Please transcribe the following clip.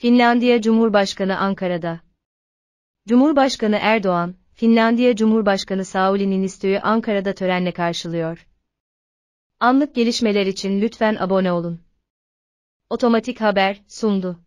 Finlandiya Cumhurbaşkanı Ankara'da. Cumhurbaşkanı Erdoğan, Finlandiya Cumhurbaşkanı Sauli Niinistö'yü Ankara'da törenle karşılıyor. Anlık gelişmeler için lütfen abone olun. Otomatik Haber sundu.